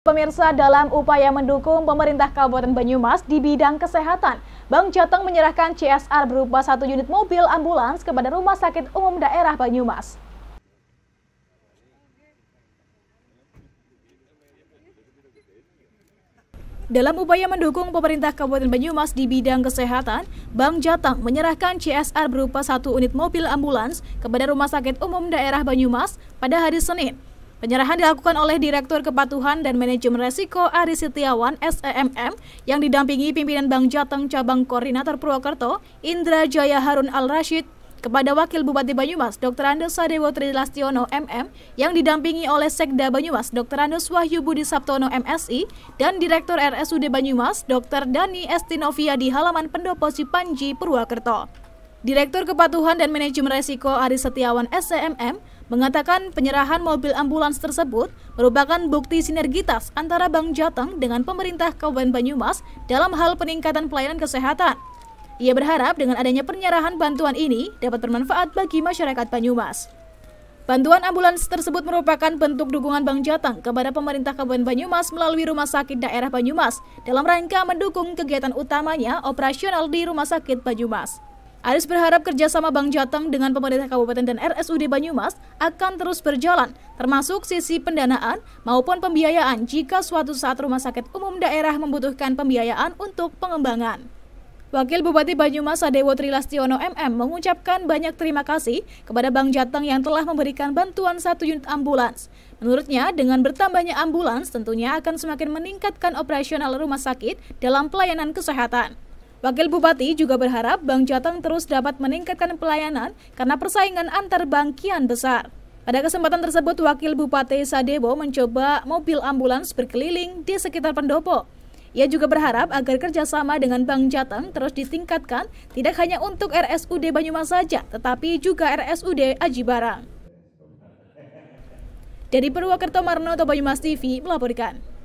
Pemirsa dalam upaya mendukung pemerintah Kabupaten Banyumas di bidang kesehatan, Bank Jateng menyerahkan CSR berupa satu unit mobil ambulans kepada Rumah Sakit Umum Daerah Banyumas. Dalam upaya mendukung pemerintah Kabupaten Banyumas di bidang kesehatan, Bank Jateng menyerahkan CSR berupa satu unit mobil ambulans kepada Rumah Sakit Umum Daerah Banyumas pada hari Senin, Penyerahan dilakukan oleh Direktur Kepatuhan dan Manajemen Resiko Ari Setiawan SEMM yang didampingi pimpinan Bank Jateng Cabang Koordinator Purwokerto Indra Jaya Harun Al-Rashid kepada Wakil Bupati Banyumas Dr. Andes Sadewo Trilastiono MM yang didampingi oleh Sekda Banyumas Dr. Andes Wahyu Budi Sabtono MSI dan Direktur RSUD Banyumas Dr. Dani Estinovia di halaman pendopo Cipanji Purwokerto. Direktur Kepatuhan dan Manajemen Resiko Ari Setiawan SMM. E mengatakan penyerahan mobil ambulans tersebut merupakan bukti sinergitas antara Bank Jateng dengan pemerintah Kabupaten Banyumas dalam hal peningkatan pelayanan kesehatan. Ia berharap dengan adanya penyerahan bantuan ini dapat bermanfaat bagi masyarakat Banyumas. Bantuan ambulans tersebut merupakan bentuk dukungan Bank Jateng kepada pemerintah Kabupaten Banyumas melalui Rumah Sakit Daerah Banyumas dalam rangka mendukung kegiatan utamanya operasional di Rumah Sakit Banyumas. Aris berharap kerjasama Bank Jateng dengan pemerintah kabupaten dan RSUD Banyumas akan terus berjalan, termasuk sisi pendanaan maupun pembiayaan jika suatu saat rumah sakit umum daerah membutuhkan pembiayaan untuk pengembangan. Wakil Bupati Banyumas Adewo Trilastiono MM mengucapkan banyak terima kasih kepada Bank Jateng yang telah memberikan bantuan satu unit ambulans. Menurutnya, dengan bertambahnya ambulans tentunya akan semakin meningkatkan operasional rumah sakit dalam pelayanan kesehatan. Wakil Bupati juga berharap Bank Jateng terus dapat meningkatkan pelayanan karena persaingan antar bank kian besar. Pada kesempatan tersebut, Wakil Bupati Sadebo mencoba mobil ambulans berkeliling di sekitar pendopo. Ia juga berharap agar kerjasama dengan Bank Jateng terus ditingkatkan, tidak hanya untuk RSUD Banyumas saja, tetapi juga RSUD Aji Barang. Dari Purwokerto Marno, Banyumas TV melaporkan.